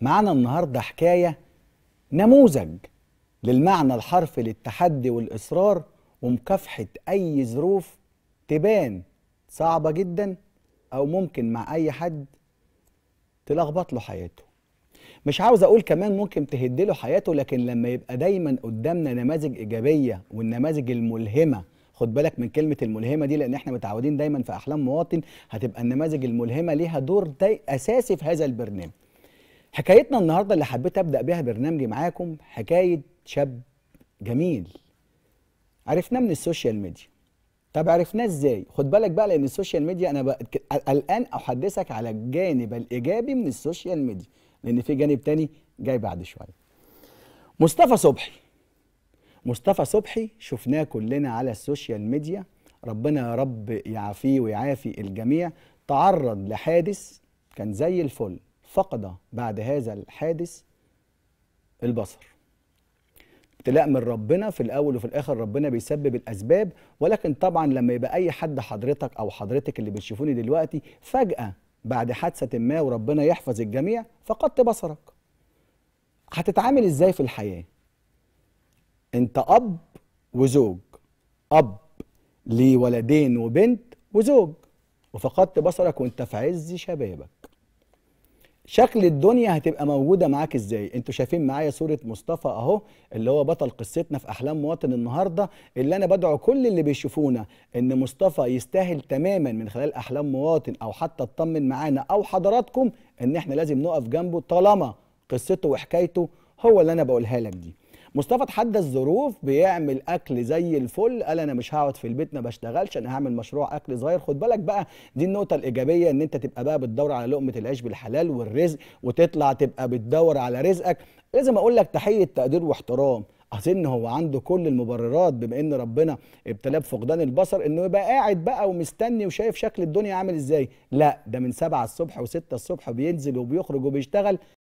معنا النهاردة حكاية نموذج للمعنى الحرفي للتحدي والإصرار ومكافحة أي ظروف تبان صعبة جدا أو ممكن مع أي حد تلخبط له حياته مش عاوز أقول كمان ممكن تهد له حياته لكن لما يبقى دايما قدامنا نماذج إيجابية والنماذج الملهمة خد بالك من كلمة الملهمة دي لأن احنا متعودين دايما في أحلام مواطن هتبقى النماذج الملهمة ليها دور أساسي في هذا البرنامج حكايتنا النهارده اللي حبيت ابدا بيها برنامجي معاكم حكايه شاب جميل عرفناه من السوشيال ميديا طب عرفناه ازاي خد بالك بقى لان السوشيال ميديا انا الان احدثك على الجانب الايجابي من السوشيال ميديا لان في جانب تاني جاي بعد شويه مصطفى صبحي مصطفى صبحي شفناه كلنا على السوشيال ميديا ربنا يا رب يعافيه ويعافي الجميع تعرض لحادث كان زي الفل فقد بعد هذا الحادث البصر ابتلاء من ربنا في الاول وفي الاخر ربنا بيسبب الاسباب ولكن طبعا لما يبقى اي حد حضرتك او حضرتك اللي بتشوفوني دلوقتي فجاه بعد حادثه ما وربنا يحفظ الجميع فقدت بصرك هتتعامل ازاي في الحياه انت اب وزوج اب لولدين وبنت وزوج وفقدت بصرك وانت في عز شبابك شكل الدنيا هتبقى موجوده معاك ازاي انتوا شايفين معايا صوره مصطفى اهو اللي هو بطل قصتنا في احلام مواطن النهارده اللي انا بدعو كل اللي بيشوفونا ان مصطفى يستاهل تماما من خلال احلام مواطن او حتى اطمن معانا او حضراتكم ان احنا لازم نقف جنبه طالما قصته وحكايته هو اللي انا بقولها لك دي مصطفى تحدى الظروف بيعمل اكل زي الفل قال انا مش هقعد في البيت ما بشتغلش انا هعمل مشروع اكل صغير خد بالك بقى دي النقطه الايجابيه ان انت تبقى بقى بتدور على لقمه العيش بالحلال والرزق وتطلع تبقى بتدور على رزقك لازم اقول لك تحيه تقدير واحترام اظن هو عنده كل المبررات بما ان ربنا ابتلاه بفقدان البصر انه يبقى قاعد بقى ومستني وشايف شكل الدنيا عامل ازاي لا ده من 7 الصبح و6 الصبح بينزل وبيخرج وبيشتغل